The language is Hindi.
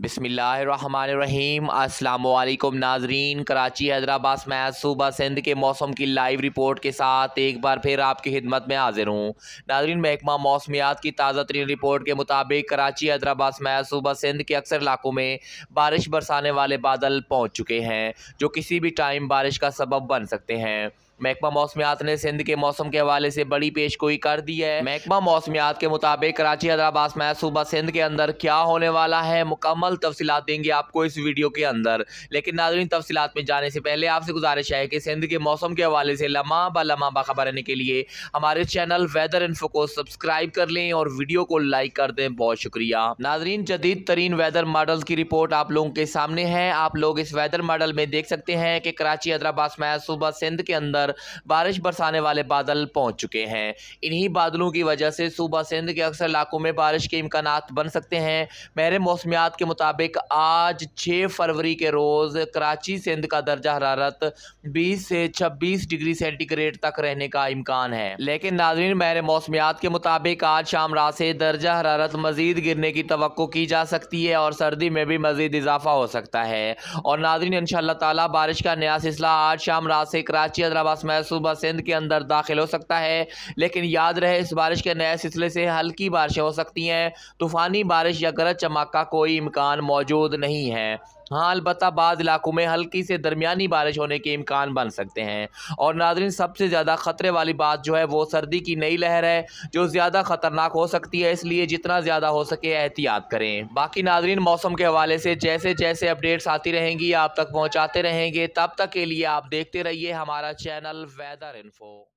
बिसमीम् अल्लाम नाजरीन कराची हैदराबाद मैं सूबा सिंध के मौसम की लाइव रिपोर्ट के साथ एक बार फिर आपकी खिदमत में हाजिर हूँ नाजरीन महकमा मौसमियात की ताज़ा तरीन रिपोर्ट के मुताबिक कराची हैदराबाद मैं सूबा सिंध के अक्सर इलाकों में बारिश बरसाने वाले बादल पहुँच चुके हैं जो किसी भी टाइम बारिश का सबब बन सकते हैं महकमा मौसमियात ने सिंध के मौसम के हवाले से बड़ी पेशगोई कर दी है महकमा मौसमियात के मुताबिक कराची हैदराबाद में सुबह सिंध के अंदर क्या होने वाला है मुकम्मल तफसीत देंगे आपको इस वीडियो के अंदर लेकिन नाजरीन तफसीत में जाने से पहले आपसे गुजारिश है कि सिंध के मौसम के हवाले से लम्हा ब लम्हा बाखबर रहने के लिए हमारे चैनल वेदर इन्फो को सब्सक्राइब कर लें और वीडियो को लाइक कर दें बहुत शुक्रिया नाजरीन जदीद तरीन वेदर मॉडल की रिपोर्ट आप लोगों के सामने है आप लोग इस वेदर मॉडल में देख सकते हैं कि कराची हैदराबाद में सूबा सिंध के अंदर होकर बारिश बरसाने वाले बादल पहुंच चुके हैं इन्हीं बादलों की वजह से सूबा सिंध के अक्सर इलाकों में बारिश के इम्कान बन सकते हैं मेरे मौसमियात के मुताबिक आज छः फरवरी के रोज़ कराची सिंध का दर्जा हरारत बीस से छब्बीस डिग्री सेंटीग्रेड तक रहने का इम्कान है लेकिन नाजरीन मेरे मौसमियात के मुताबिक आज शाम रात से दर्जा हरारत मज़ीद गिरने की तो की जा सकती है और सर्दी में भी मज़ीद इजाफा हो सकता है और नाजरीन इन शाह बारिश का नया सिलसिला आज शाम रात से कराची हैदराबाद खास मैच सिंध के अंदर दाखिल हो सकता है लेकिन याद रहे इस बारिश के नए सिलसिले से हल्की बारिशें हो सकती हैं तूफ़ानी बारिश या गरज चमक का कोई इम्कान मौजूद नहीं है हाँ अलबत् बाद इलाकों में हल्की से दरमियानी बारिश होने के इम्कान बन सकते हैं और नादरीन सबसे ज़्यादा ख़तरे वाली बात जो है वो सर्दी की नई लहर है जो ज़्यादा ख़तरनाक हो सकती है इसलिए जितना ज़्यादा हो सके एहतियात करें बाकी नादरीन मौसम के हवाले से जैसे जैसे अपडेट्स आती रहेंगी आप तक पहुँचाते रहेंगे तब तक के लिए आप देखते रहिए हमारा चैनल वेदर इन्फो